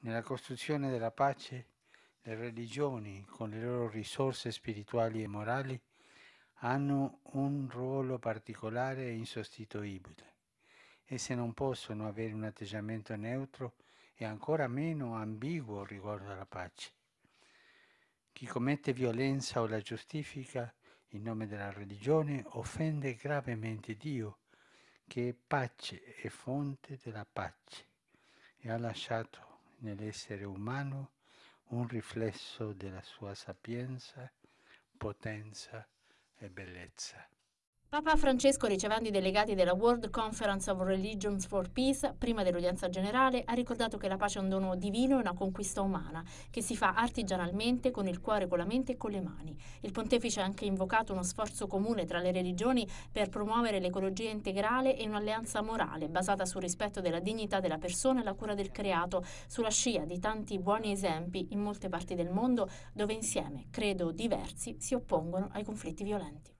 nella costruzione della pace, le religioni, con le loro risorse spirituali e morali, hanno un ruolo particolare e insostituibile. Esse non possono avere un atteggiamento neutro e ancora meno ambiguo riguardo alla pace. Chi commette violenza o la giustifica in nome della religione offende gravemente Dio, che è pace e fonte della pace, e ha lasciato nell'essere umano un riflesso della sua sapienza, potenza e bellezza. Papa Francesco ricevendo i delegati della World Conference of Religions for Peace, prima dell'udienza generale, ha ricordato che la pace è un dono divino e una conquista umana, che si fa artigianalmente con il cuore, con la mente e con le mani. Il pontefice ha anche invocato uno sforzo comune tra le religioni per promuovere l'ecologia integrale e un'alleanza morale basata sul rispetto della dignità della persona e la cura del creato, sulla scia di tanti buoni esempi in molte parti del mondo dove insieme, credo diversi, si oppongono ai conflitti violenti.